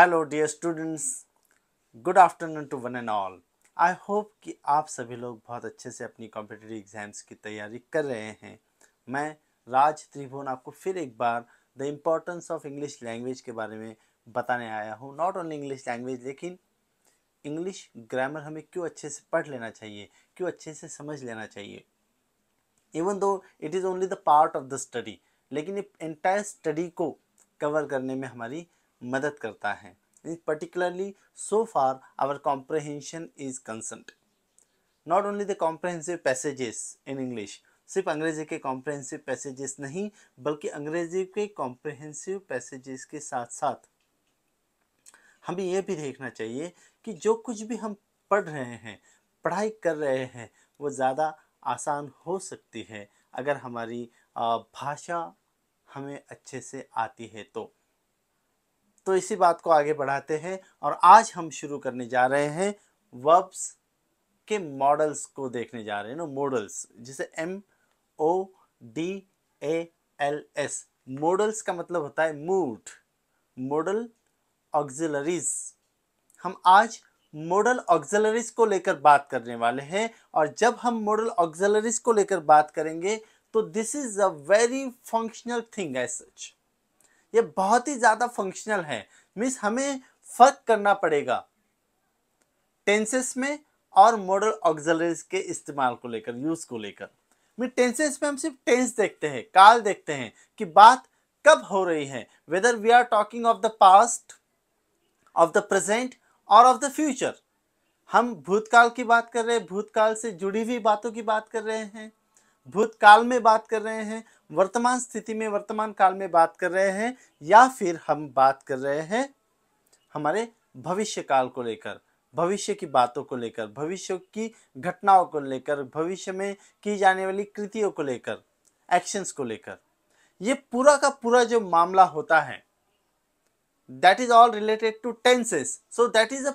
Hello dear students good afternoon to one and all I hope कि आप सभी लोग बहुत अच्छे से अपनी कॉम्पिटेटिव एग्ज़ाम्स की तैयारी कर रहे हैं मैं राज त्रिभुवन आपको फिर एक बार the importance of English language के बारे में बताने आया हूँ नॉट ओनली इंग्लिश लैंग्वेज लेकिन इंग्लिश ग्रामर हमें क्यों अच्छे से पढ़ लेना चाहिए क्यों अच्छे से समझ लेना चाहिए even though it is only the part of the study लेकिन ये एंटायर स्टडी को कवर करने में हमारी मदद करता है particularly so far our comprehension is concerned not only the comprehensive passages in English सिर्फ अंग्रेजी के कॉम्प्रहेंसिव पैसेजेस नहीं बल्कि अंग्रेजी के कॉम्प्रहेंसिव पैसेजेस के साथ साथ हमें यह भी देखना चाहिए कि जो कुछ भी हम पढ़ रहे हैं पढ़ाई कर रहे हैं वो ज़्यादा आसान हो सकती है अगर हमारी भाषा हमें अच्छे से आती है तो तो इसी बात को आगे बढ़ाते हैं और आज हम शुरू करने जा रहे हैं वर्ब्स के मॉडल्स को देखने जा रहे हैं ना मॉडल्स जिसे M O D A L S modals का मतलब होता है मूड मॉडल ऑक्सिलरीज हम आज मॉडल ऑक्सिलरीज को लेकर बात करने वाले हैं और जब हम मॉडल ऑक्सिलरीज को लेकर बात करेंगे तो this is a very functional thing as such ये बहुत ही ज़्यादा फंक्शनल है मीन्स हमें फ़र्क करना पड़ेगा टेंसेस में और मॉडल ऑक्जलरीज के इस्तेमाल को लेकर यूज़ को लेकर मीन टेंसेस में हम सिर्फ टेंस देखते हैं काल देखते हैं कि बात कब हो रही है whether we are talking of the past of the present और ऑफ द फ्यूचर हम भूतकाल की बात कर रहे हैं भूतकाल से जुड़ी हुई बातों की बात कर रहे हैं भूतकाल में बात कर रहे हैं वर्तमान स्थिति में वर्तमान काल में बात कर रहे हैं या फिर हम बात कर रहे हैं हमारे भविष्य काल को लेकर भविष्य की बातों को लेकर भविष्य की घटनाओं को लेकर भविष्य में की जाने वाली कृतियों को लेकर एक्शंस को लेकर ये पूरा का पूरा जो मामला होता है that is all related to tenses so that is a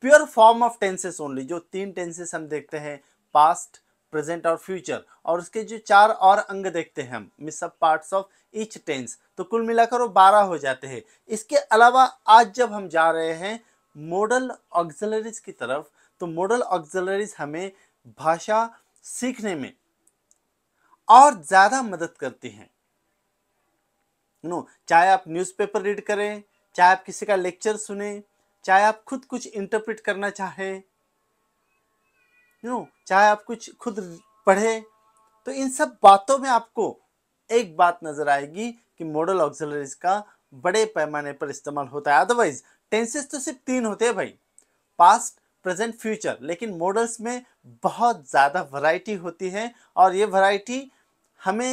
pure form of tenses only जो तीन टेंसेस हम देखते हैं पास्ट प्रेजेंट और फ्यूचर और उसके जो चार और अंग देखते हैं हम मिस सब पार्ट्स ऑफ ईच टेंस तो कुल मिलाकर वो बारह हो जाते हैं इसके अलावा आज जब हम जा रहे हैं मॉडल ऑक्जलरीज की तरफ तो मॉडल ऑक्जलरीज हमें भाषा सीखने में और ज़्यादा मदद करती हैं नो चाहे आप न्यूज़पेपर रीड करें चाहे आप किसी का लेक्चर सुने चाहे आप खुद कुछ इंटरप्रिट करना चाहें नो चाहे आप कुछ खुद पढ़े तो इन सब बातों में आपको एक बात नजर आएगी कि मॉडल ऑक्सिलरीज का बड़े पैमाने पर इस्तेमाल होता है अदरवाइज टेंसेस तो सिर्फ तीन होते हैं भाई पास्ट प्रेजेंट फ्यूचर लेकिन मॉडल्स में बहुत ज़्यादा वैरायटी होती है और ये वैरायटी हमें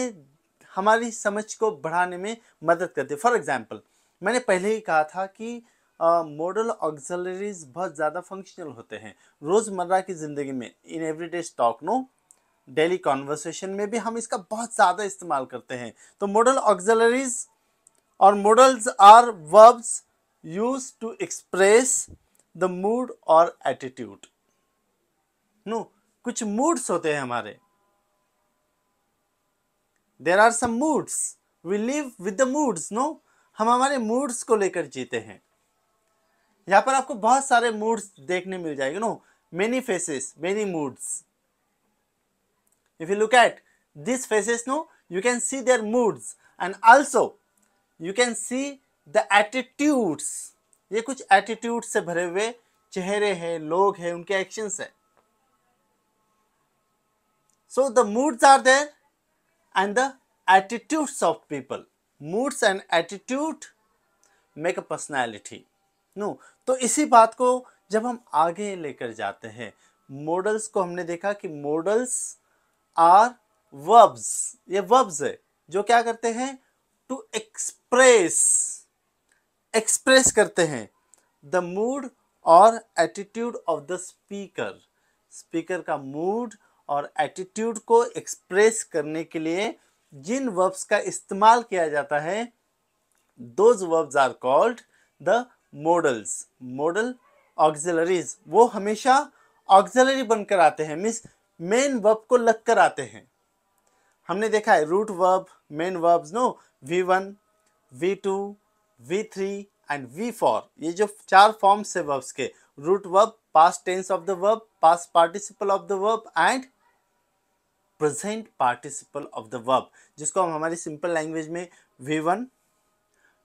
हमारी समझ को बढ़ाने में मदद करती है फॉर एग्जाम्पल मैंने पहले ही कहा था कि मॉडल ऑक्जलरीज बहुत ज़्यादा फंक्शनल होते हैं रोज़मर्रा की ज़िंदगी में in everyday stock no daily conversation में भी हम इसका बहुत ज़्यादा इस्तेमाल करते हैं तो मॉडल ऑक्जलरीज और modals are verbs used to express the mood और एटीट्यूड नो कुछ मूड्स होते हैं हमारे there are some moods we live with the moods no हम हमारे मूड्स को लेकर जीते हैं यहाँ पर आपको बहुत सारे मूड्स देखने मिल जाएंगे no many faces many moods if you look at this faces no you can see their moods and also you can see the attitudes ये कुछ एटीट्यूड से भरे हुए चेहरे हैं लोग हैं उनके एक्शंस हैं so the moods are there and the attitudes of people moods and attitude make a personality no तो इसी बात को जब हम आगे लेकर जाते हैं मॉडल्स को हमने देखा कि मॉडल्स आर वर्ब्स ये वर्ब्स है जो क्या करते हैं टू एक्सप्रेस एक्सप्रेस करते हैं द मूड और attitude of the speaker speaker का मूड और एटीट्यूड को एक्सप्रेस करने के लिए जिन वर्ब्स का इस्तेमाल किया जाता है those verbs are called the modals modal auxiliaries वो हमेशा ऑक्सिलरी बनकर आते हैं मीन्स मेन वर्ब को लग कर आते हैं हमने देखा है root verb main verbs no V one V two V three and V four ये जो चार फॉर्म्स है वर्ब्स के root verb past tense of the verb past participle of the verb and present participle of the verb जिसको हम हमारी simple language में V one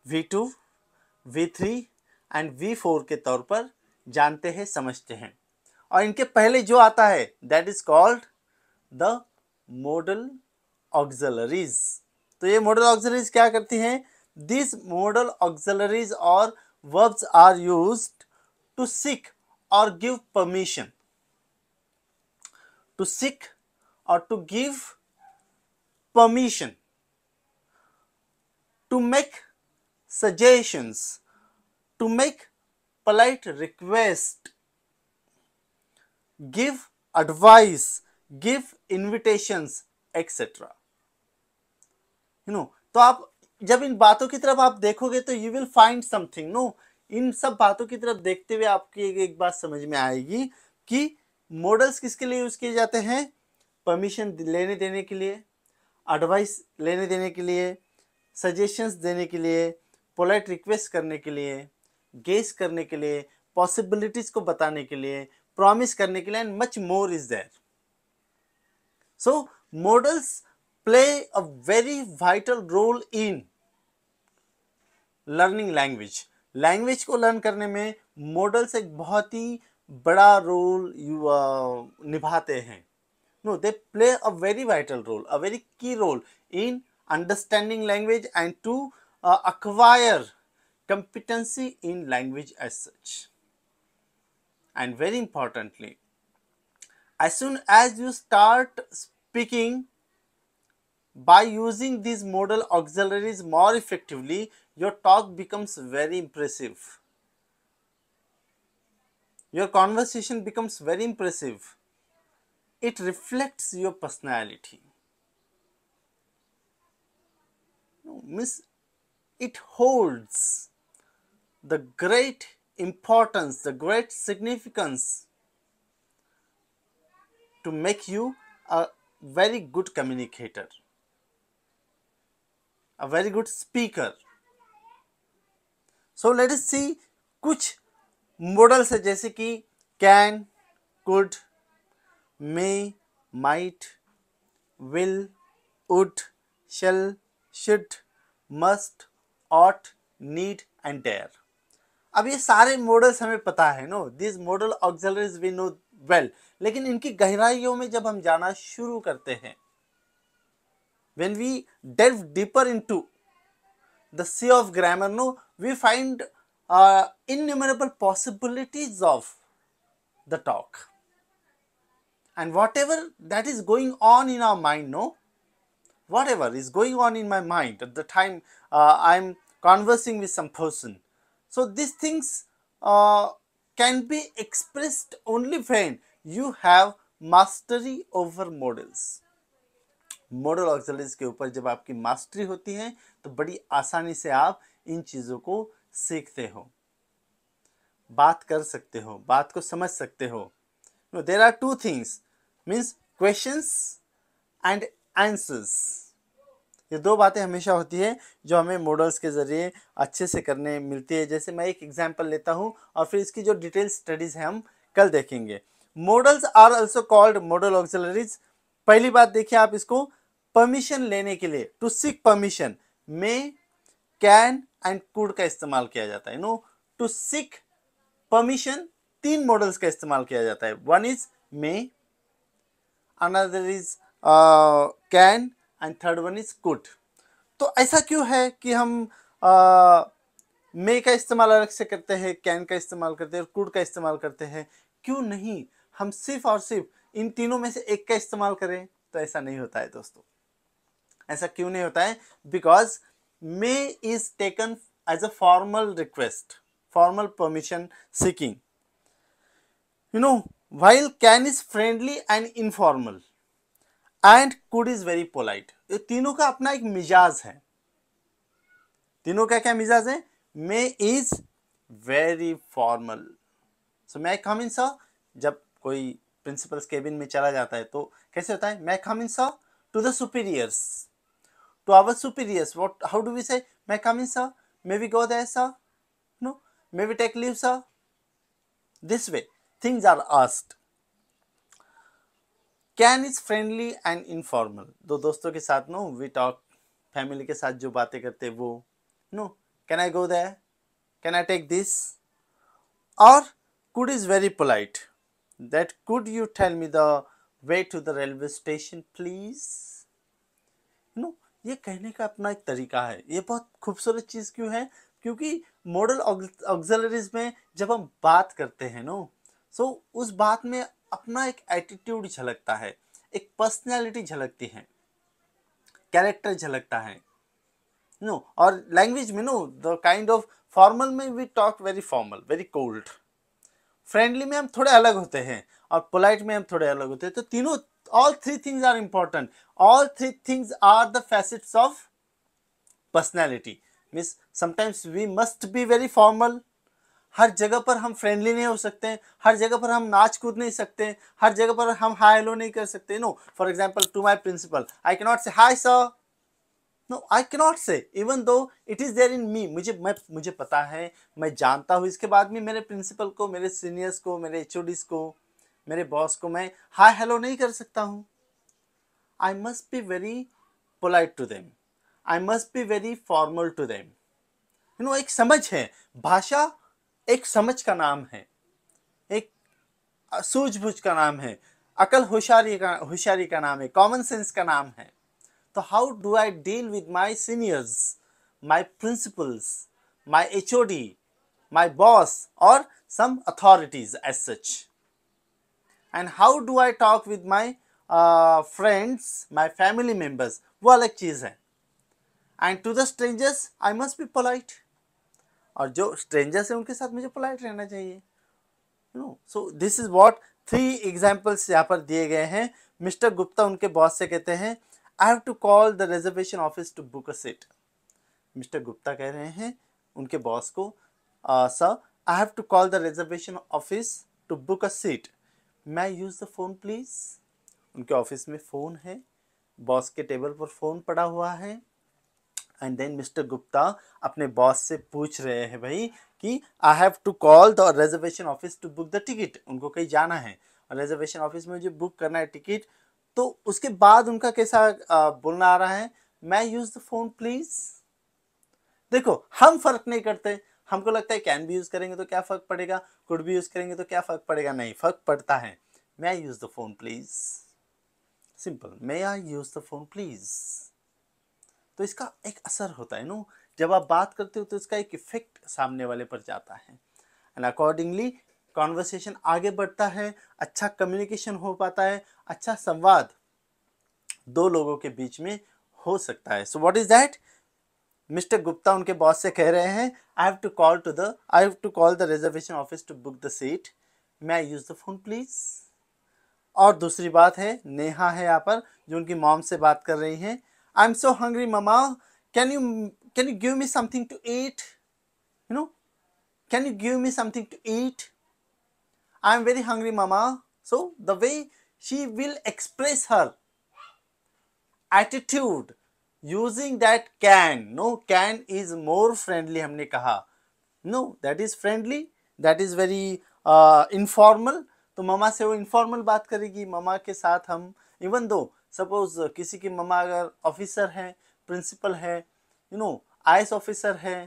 V two V three and V four के तौर पर जानते हैं समझते हैं और इनके पहले जो आता है that is called the modal auxiliaries तो ये मॉडल ऑक्जलरीज क्या करती हैं दिस मॉडल ऑक्जलरीज और verbs are used to seek और गिव परमिशन टू सिक और to give permission to make suggestions to make polite request give advice give invitations etc you know तो आप जब इन बातों की तरफ आप देखोगे तो you will find something no इन सब बातों की तरफ देखते हुए आपकी एक बात समझ में आएगी कि मॉडल्स किसके लिए यूज किए जाते हैं परमिशन लेने देने के लिए एडवाइस लेने देने के लिए सजेशंस देने के लिए पोलाइट रिक्वेस्ट करने के लिए गेस करने के लिए पॉसिबिलिटीज को बताने के लिए प्रॉमिस करने के लिए and much more is there so modals play a very vital role in learning language language को लर्न करने में मॉडल्स एक बहुत ही बड़ा रोल निभाते हैं no they play a very vital role a very key role in understanding language and to acquire competency in language as such. And very importantly, as soon as you start speaking by using these modal auxiliaries more effectively, your talk becomes very impressive. Your conversation becomes very impressive. It reflects your personality. No, miss, it holds the great importance, the great significance to make you a very good communicator, a very good speaker. So let us see which modals है जैसे can, could, may, might, will, would, shall, should, must, ought, need and dare. अब ये सारे models हमें पता है no this modal auxiliaries we know well लेकिन इनकी गहराइयों में जब हम जाना शुरू करते हैं when we delve deeper into the sea of grammar no we find enable possibilities of the talk and whatever that is going on in our mind no whatever is going on in my mind at the time I am conversing with some person so these things uh, can be expressed only when you have mastery over modals modal auxiliaries के ऊपर जब आपकी mastery होती है तो बड़ी आसानी से आप इन चीज़ों को सीखते हो बात कर सकते हो बात को समझ सकते हो there are two things means questions and answers ये दो बातें हमेशा होती है जो हमें मॉडल्स के ज़रिए अच्छे से करने मिलती है जैसे मैं एक एग्जाम्पल लेता हूँ और फिर इसकी जो डिटेल स्टडीज़ हैं हम कल देखेंगे modals are also called modal auxiliaries पहली बात देखिए आप इसको परमिशन लेने के लिए टू सिक परमिशन में कैन एंड कूड का इस्तेमाल किया जाता है नो टू सिक परमिशन तीन मॉडल्स का इस्तेमाल किया जाता है one is may another is can and third one is could तो ऐसा क्यों है कि हम मे का इस्तेमाल अलग से करते हैं कैन का इस्तेमाल करते हैं और कुट का इस्तेमाल करते हैं क्यों नहीं हम सिर्फ और सिर्फ इन तीनों में से एक का इस्तेमाल करें तो ऐसा नहीं होता है दोस्तों ऐसा क्यों नहीं होता है because may is taken as a formal request formal permission seeking you know while can is friendly and informal and could is very polite ये तीनों का अपना एक मिजाज है तीनों का क्या मिजाज है may is very formal so may come in sir जब कोई प्रिंसिपल्स केबिन में चला जाता है तो कैसे होता है may come in sir to the superiors to our superiors what how do we say may come in sir may we go there no may we take leave sir this way things are asked can is friendly and informal दो दोस्तों के साथ no we talk family के साथ जो बातें करते वो no can I go there can I take this और could is very polite that could you tell me the way to the railway station please no ये कहने का अपना एक तरीका है ये बहुत खूबसूरत चीज़ क्यों है क्योंकि मॉडल ऑक्सलरीज में जब हम बात करते हैं नो सो so, उस बात में अपना एक एटीट्यूड झलकता है एक पर्सनैलिटी झलकती है कैरेक्टर झलकता है नो और लैंग्वेज में no the kind of formal में we talk very formal very cold friendly में हम थोड़े अलग होते हैं और पोलाइट में हम थोड़े अलग होते हैं तो तीनों all three things are important all three things are the facets of personality means sometimes we must be very formal हर जगह पर हम फ्रेंडली नहीं हो सकते हैं हर जगह पर हम नाच कूद नहीं सकते हैं हर जगह पर हम हाई हेलो नहीं कर सकते no for example to my principal I not say hi sir no I not say even though it is there in me मुझे मैं मुझे पता है मैं जानता हूँ इसके बाद में मेरे प्रिंसिपल को मेरे सीनियर्स को मेरे एच को मेरे बॉस को मैं हाई हेलो नहीं कर सकता हूँ I must be very polite to them I must be very formal to them you know एक समझ है भाषा एक समझ का नाम है एक सूझबूझ का नाम है अकल होशारी का होशियारी का नाम है कॉमन सेंस का नाम है तो how do I deal with my seniors my principals my H O D my boss और some authorities as such and how do I talk with my friends my family members वो अलग चीज़ है and to the strangers I must be polite और जो strangers हैं उनके साथ मुझे पोलाइट रहना चाहिए no so this is what three examples यहाँ पर दिए गए हैं मिस्टर गुप्ता उनके बॉस से कहते हैं I have to call the reservation office to book a seat Mister Gupta कह रहे हैं उनके बॉस को sir I have to call the reservation office to book a seat मैं यूज़ द फ़ोन प्लीज़ उनके ऑफिस में फ़ोन है boss के टेबल पर फ़ोन पड़ा हुआ है एंड देन मिस्टर गुप्ता अपने बॉस से पूछ रहे हैं भाई कि I have to call the reservation office to book the ticket उनको कहीं जाना है और रिजर्वेशन ऑफिस में मुझे बुक करना है टिकट तो उसके बाद उनका कैसा बोलना आ रहा है मैं यूज़ द फोन प्लीज़ देखो हम फर्क नहीं करते हमको लगता है कैन भी यूज़ करेंगे तो क्या फ़र्क पड़ेगा कुड भी यूज़ करेंगे तो क्या फ़र्क पड़ेगा नहीं फ़र्क पड़ता है मैं use the phone please simple may I use the phone please तो इसका एक असर होता है नो जब आप बात करते हो तो इसका एक इफेक्ट सामने वाले पर जाता है एंड अकॉर्डिंगली कॉन्वर्सेशन आगे बढ़ता है अच्छा कम्युनिकेशन हो पाता है अच्छा संवाद दो लोगों के बीच में हो सकता है so what is that Mister Gupta उनके बॉस से कह रहे हैं I have to call to the I have to call the reservation office to book the seat may I use the phone please और दूसरी बात है नेहा है यहाँ पर जो उनकी मॉम से बात कर रही हैं i'm so hungry mama can you can you give me something to eat you know can you give me something to eat i'm very hungry mama so the way she will express her attitude using that can no can is more friendly हमने कहा no that is friendly that is very uh, informal तो मामा से वो informal बात करेगी मामा के साथ हम even though सपोज uh, किसी की मम्मा अगर ऑफिसर है प्रिंसिपल है यू नो आई ऑफिसर है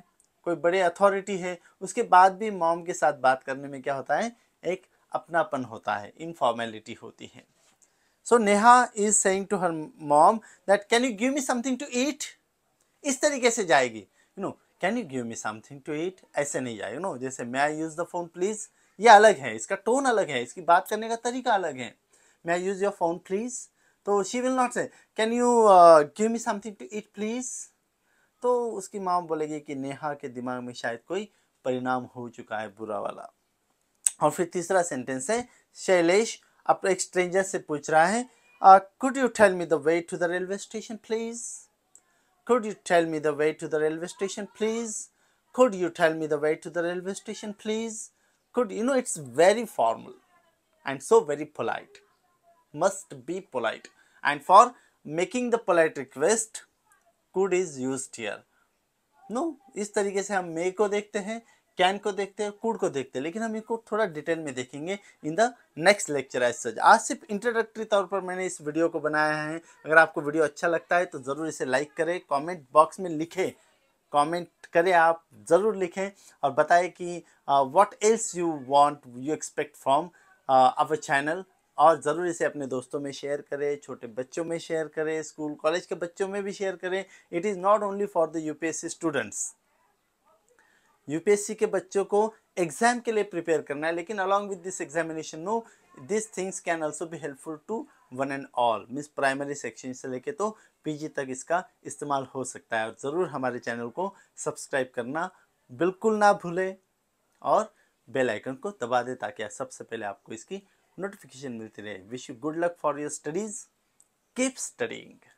कोई बड़े अथॉरिटी है उसके बाद भी मॉम के साथ बात करने में क्या होता है एक अपनापन होता है इनफॉर्मेलिटी होती है so Neha is saying to her mom that can you give me something to eat इस तरीके से जाएगी you know can you give me something to eat ऐसे नहीं जाए यू नो जैसे मैं I use the phone please ये अलग है इसका टोन अलग है इसकी बात करने का तरीका अलग है मैं यूज़ योर फोन प्लीज़ तो she will not say can you give me something to eat please तो उसकी माँ बोलेगी कि नेहा के दिमाग में शायद कोई परिणाम हो चुका है बुरा वाला और फिर तीसरा सेंटेंस है शैलेश अपने एक स्ट्रेंजर से पूछ रहा है could you tell me the way to the railway station please could you tell me the way to the railway station please could you tell me the way to the railway station please could you no it's very formal and so very polite must be polite and for making the polite request could is used here no no, इस तरीके से हम मे को देखते हैं can को देखते हैं कुड को देखते हैं लेकिन हम इनको थोड़ा डिटेल में देखेंगे in the next lecture as such आज सिर्फ इंट्रोडक्टरी तौर पर मैंने इस वीडियो को बनाया है अगर आपको वीडियो अच्छा लगता है तो ज़रूर इसे लाइक करें कमेंट बॉक्स में लिखें कमेंट करें आप ज़रूर लिखें और बताएं कि what else you want you expect from our channel और ज़रूर इसे अपने दोस्तों में शेयर करें छोटे बच्चों में शेयर करें स्कूल कॉलेज के बच्चों में भी शेयर करें it is not only for the you students यू के बच्चों को एग्जाम के लिए प्रिपेयर करना है लेकिन along with this examination no this things can also भी helpful to one and all miss primary section से लेके तो पीजी तक इसका इस्तेमाल हो सकता है और ज़रूर हमारे चैनल को सब्सक्राइब करना बिल्कुल ना भूलें और बेल आइकन को दबा दें ताकि सबसे पहले आपको इसकी नोटिफिकेशन मिलती रहे wish you good luck for your studies keep studying